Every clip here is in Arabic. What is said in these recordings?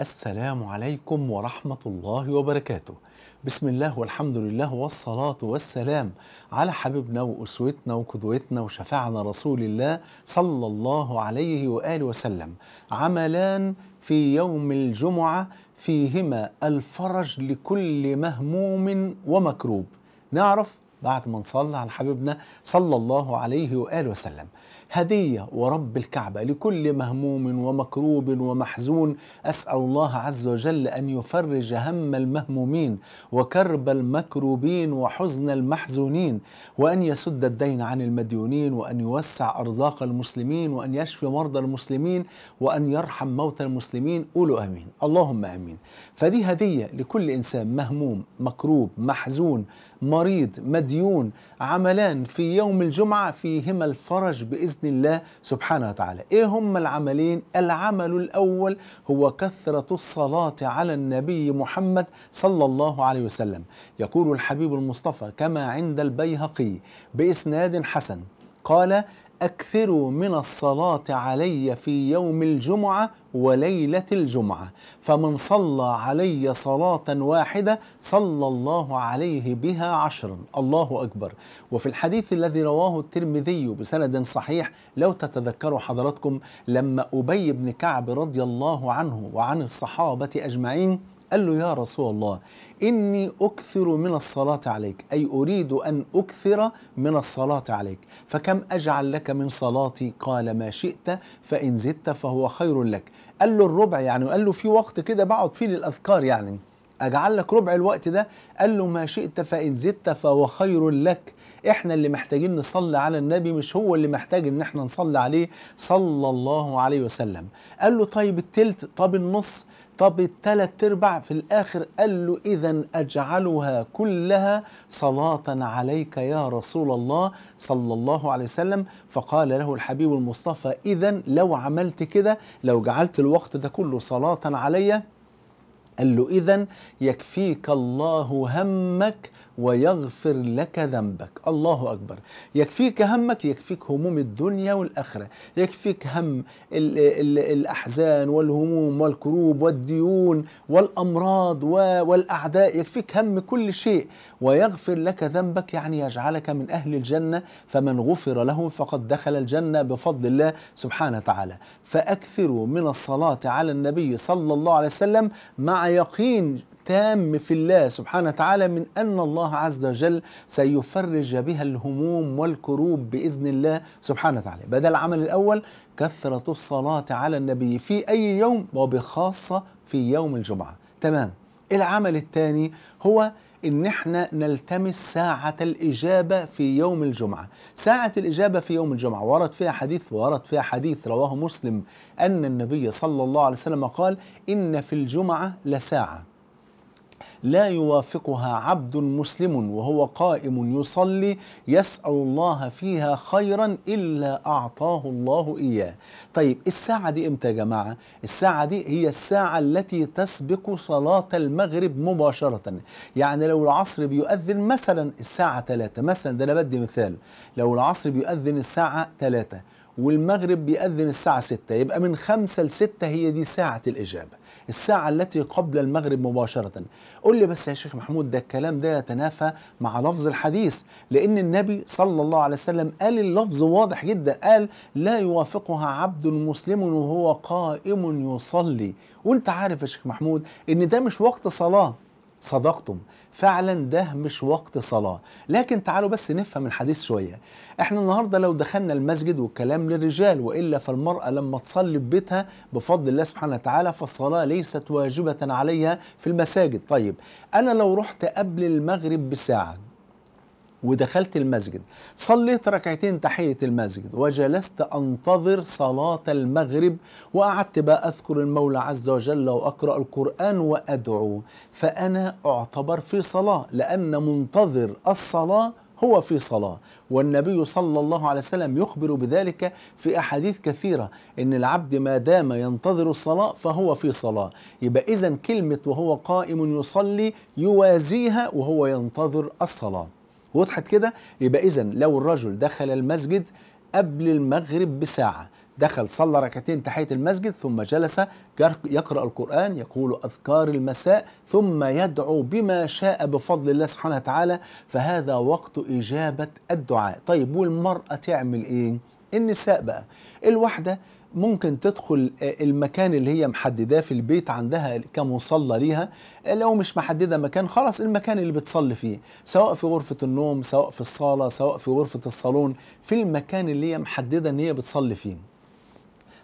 السلام عليكم ورحمة الله وبركاته بسم الله والحمد لله والصلاة والسلام على حبيبنا وأسوتنا وقدوتنا وشفعنا رسول الله صلى الله عليه وآله وسلم عملان في يوم الجمعة فيهما الفرج لكل مهموم ومكروب نعرف بعد ما نصلي على حبيبنا صلى الله عليه وآله وسلم هدية ورب الكعبة لكل مهموم ومكروب ومحزون أسأل الله عز وجل أن يفرج هم المهمومين وكرب المكروبين وحزن المحزونين وأن يسد الدين عن المديونين وأن يوسع أرزاق المسلمين وأن يشفي مرضى المسلمين وأن يرحم موتى المسلمين قولوا آمين اللهم آمين فدي هدية لكل إنسان مهموم مكروب محزون مريض مديون هاديون عملان في يوم الجمعة فيهما الفرج بإذن الله سبحانه وتعالى إيه هما العملين؟ العمل الأول هو كثرة الصلاة على النبي محمد صلى الله عليه وسلم يقول الحبيب المصطفى كما عند البيهقي بإسناد حسن قال أكثروا من الصلاة علي في يوم الجمعة وليلة الجمعة فمن صلى علي صلاة واحدة صلى الله عليه بها عشرا الله أكبر وفي الحديث الذي رواه الترمذي بسند صحيح لو تتذكروا حضراتكم لما أبي بن كعب رضي الله عنه وعن الصحابة أجمعين قال له يا رسول الله إني أكثر من الصلاة عليك أي أريد أن أكثر من الصلاة عليك فكم أجعل لك من صلاتي قال ما شئت فإن زدت فهو خير لك قال له الربع يعني قال له في وقت كده بقعد فيه للأذكار يعني أجعل لك ربع الوقت ده قال له ما شئت فإن زدت فهو خير لك احنا اللي محتاجين نصلي على النبي مش هو اللي محتاج ان احنا نصلي عليه صلى الله عليه وسلم قال له طيب التلت طب النص طب التلات ارباع في الاخر قال له اذا اجعلها كلها صلاه عليك يا رسول الله صلى الله عليه وسلم فقال له الحبيب المصطفى اذا لو عملت كده لو جعلت الوقت ده كله صلاه علي قال له اذا يكفيك الله همك ويغفر لك ذنبك الله أكبر يكفيك همك يكفيك هموم الدنيا والآخرة يكفيك هم الـ الـ الأحزان والهموم والكروب والديون والأمراض والأعداء يكفيك هم كل شيء ويغفر لك ذنبك يعني يجعلك من أهل الجنة فمن غفر له فقد دخل الجنة بفضل الله سبحانه وتعالى فأكثروا من الصلاة على النبي صلى الله عليه وسلم مع يقين التام في الله سبحانه وتعالى من أن الله عز وجل سيفرج بها الهموم والكروب بإذن الله سبحانه وتعالى بدأ العمل الأول كثرة الصلاة على النبي في أي يوم وبخاصة في يوم الجمعة تمام العمل الثاني هو ان احنا نلتمس ساعة الاجابة في يوم الجمعة، ساعة الاجابة في يوم الجمعة ورد فيها حديث ورد فيها حديث رواه مسلم ان النبي صلى الله عليه وسلم قال: ان في الجمعة لساعة لا يوافقها عبد مسلم وهو قائم يصلي يسأل الله فيها خيرا إلا أعطاه الله إياه طيب الساعة دي إمتى يا جماعة الساعة دي هي الساعة التي تسبق صلاة المغرب مباشرة يعني لو العصر بيؤذن مثلا الساعة 3 مثلا ده أنا بدي مثال لو العصر بيؤذن الساعة 3 والمغرب بيأذن الساعة 6 يبقى من 5 ل 6 هي دي ساعة الإجابة الساعة التي قبل المغرب مباشرة قل لي بس يا شيخ محمود ده الكلام ده يتنافى مع لفظ الحديث لأن النبي صلى الله عليه وسلم قال اللفظ واضح جدا قال لا يوافقها عبد مسلم وهو قائم يصلي وانت عارف يا شيخ محمود ان ده مش وقت صلاة صدقتم فعلا ده مش وقت صلاة لكن تعالوا بس نفهم الحديث شوية احنا النهاردة لو دخلنا المسجد والكلام للرجال وإلا فالمرأة لما تصلي ببيتها بفضل الله سبحانه وتعالى فالصلاة ليست واجبة عليها في المساجد طيب أنا لو رحت قبل المغرب بساعة ودخلت المسجد صليت ركعتين تحية المسجد وجلست أنتظر صلاة المغرب وقعدت بقى أذكر المولى عز وجل وأقرأ القرآن وأدعو فأنا أعتبر في صلاة لأن منتظر الصلاة هو في صلاة والنبي صلى الله عليه وسلم يخبر بذلك في أحاديث كثيرة إن العبد ما دام ينتظر الصلاة فهو في صلاة يبقى إذا كلمة وهو قائم يصلي يوازيها وهو ينتظر الصلاة وضحت كده يبقى اذا لو الرجل دخل المسجد قبل المغرب بساعه دخل صلى ركعتين تحية المسجد ثم جلس يقرأ القرآن يقول أذكار المساء ثم يدعو بما شاء بفضل الله سبحانه وتعالى فهذا وقت إجابة الدعاء طيب والمرأة تعمل إيه؟ النساء بقى الواحدة ممكن تدخل آه، المكان اللي هي محدداه في البيت عندها كمصلى ليها آه، لو مش محدده مكان خلاص المكان اللي بتصلي فيه سواء في غرفه النوم سواء في الصاله سواء في غرفه الصالون في المكان اللي هي محدده ان هي بتصلي فيه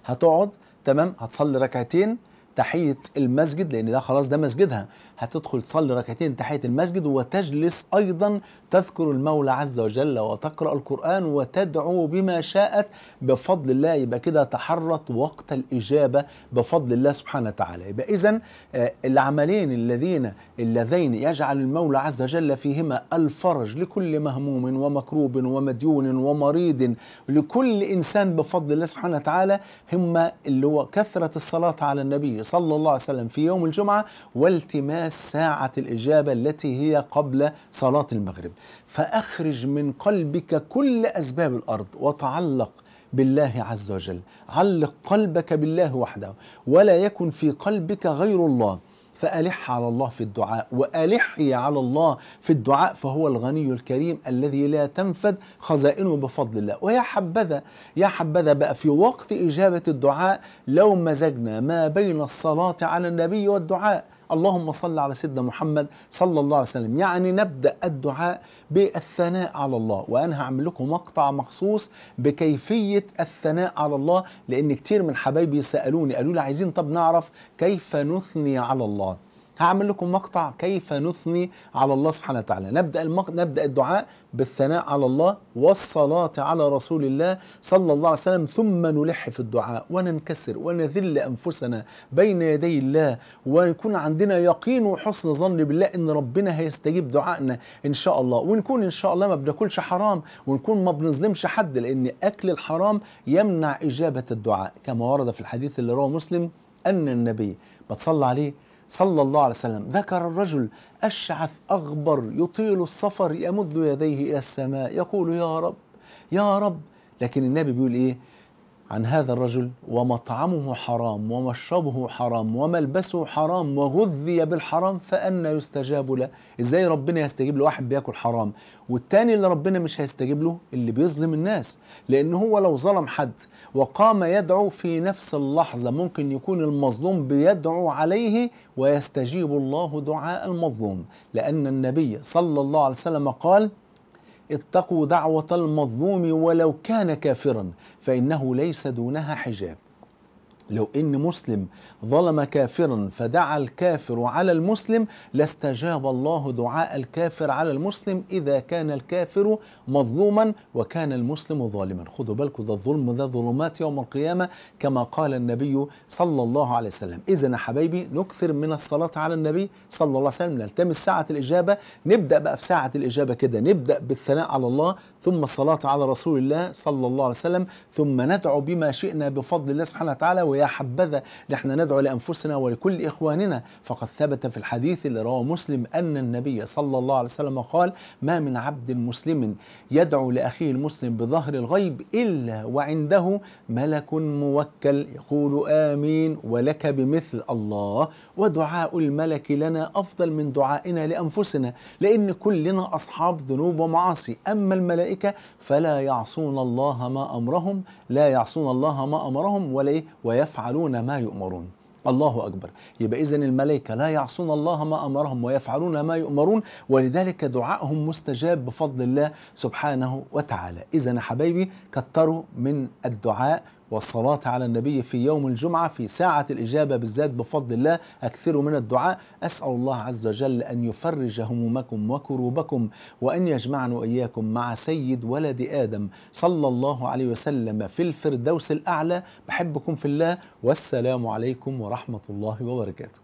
هتقعد تمام هتصلي ركعتين تحيه المسجد لان ده خلاص ده مسجدها هتدخل تصلي ركعتين تحية المسجد وتجلس أيضا تذكر المولى عز وجل وتقرأ القرآن وتدعو بما شاءت بفضل الله يبقى كده تحرت وقت الإجابة بفضل الله سبحانه وتعالى يبقى إذا آه، العملين الذين اللذين يجعل المولى عز وجل فيهما الفرج لكل مهموم ومكروب ومديون ومريض لكل إنسان بفضل الله سبحانه وتعالى هما اللي هو كثرة الصلاة على النبي صلى الله عليه وسلم في يوم الجمعة والتماس ساعة الإجابة التي هي قبل صلاة المغرب فأخرج من قلبك كل أسباب الأرض وتعلق بالله عز وجل علق قلبك بالله وحده ولا يكن في قلبك غير الله فألح على الله في الدعاء وألحي على الله في الدعاء فهو الغني الكريم الذي لا تنفد خزائنه بفضل الله ويا حبذا يا حبذا بقى في وقت إجابة الدعاء لو مزجنا ما بين الصلاة على النبي والدعاء اللهم صل على سيدنا محمد صلى الله عليه وسلم يعني نبدأ الدعاء بالثناء على الله وأنا هعمل لكم مقطع مخصوص بكيفية الثناء على الله لأن كتير من حبايبي سألوني قالوا لي عايزين طب نعرف كيف نثني على الله هعمل لكم مقطع كيف نثني على الله سبحانه وتعالى نبدا المق... نبدا الدعاء بالثناء على الله والصلاه على رسول الله صلى الله عليه وسلم ثم نلح في الدعاء وننكسر ونذل انفسنا بين يدي الله ويكون عندنا يقين وحسن ظن بالله ان ربنا هيستجيب دعائنا ان شاء الله ونكون ان شاء الله ما بناكلش حرام ونكون ما بنظلمش حد لان اكل الحرام يمنع اجابه الدعاء كما ورد في الحديث اللي رواه مسلم ان النبي بتصلى عليه صلى الله عليه وسلم ذكر الرجل أشعث أغبر يطيل السفر يمد يديه إلى السماء يقول يا رب يا رب لكن النبي بيقول إيه عن هذا الرجل ومطعمه حرام ومشربه حرام وملبسه حرام وغذي بالحرام فأنا يستجاب له إزاي ربنا يستجيب لواحد بياكل حرام والتاني اللي ربنا مش هيستجيب له اللي بيظلم الناس لأن هو لو ظلم حد وقام يدعو في نفس اللحظة ممكن يكون المظلوم بيدعو عليه ويستجيب الله دعاء المظلوم لأن النبي صلى الله عليه وسلم قال اتقوا دعوة المظلوم ولو كان كافرا فإنه ليس دونها حجاب لو ان مسلم ظلم كافرا فدعا الكافر على المسلم لاستجاب الله دعاء الكافر على المسلم اذا كان الكافر مظلوما وكان المسلم ظالما خذوا بالكم ده الظلم ده ظلمات يوم القيامه كما قال النبي صلى الله عليه وسلم اذا يا حبايبي نكثر من الصلاه على النبي صلى الله عليه وسلم نلتمس ساعه الاجابه نبدا بقى في ساعه الاجابه كده نبدا بالثناء على الله ثم الصلاه على رسول الله صلى الله عليه وسلم ثم ندعو بما شئنا بفضل الله سبحانه وتعالى ويا حبذا نحن ندعو لأنفسنا ولكل إخواننا فقد ثبت في الحديث اللي رواه مسلم أن النبي صلى الله عليه وسلم قال ما من عبد مسلم يدعو لأخيه المسلم بظهر الغيب إلا وعنده ملك موكل يقول آمين ولك بمثل الله ودعاء الملك لنا أفضل من دعائنا لأنفسنا لأن كلنا أصحاب ذنوب ومعاصي أما الملائكة فلا يعصون الله ما أمرهم لا يعصون الله ما أمرهم ولا إيه ويفعلون ما يؤمرون الله أكبر يبقى إذن الملائكة لا يعصون الله ما أمرهم ويفعلون ما يؤمرون ولذلك دعائهم مستجاب بفضل الله سبحانه وتعالى إذن حبايبي كتروا من الدعاء والصلاة على النبي في يوم الجمعة في ساعة الإجابة بالذات بفضل الله أكثروا من الدعاء أسأل الله عز وجل أن يفرج همومكم وكروبكم وأن يجمعنا وإياكم مع سيد ولد آدم صلى الله عليه وسلم في الفردوس الأعلى بحبكم في الله والسلام عليكم ورحمة الله وبركاته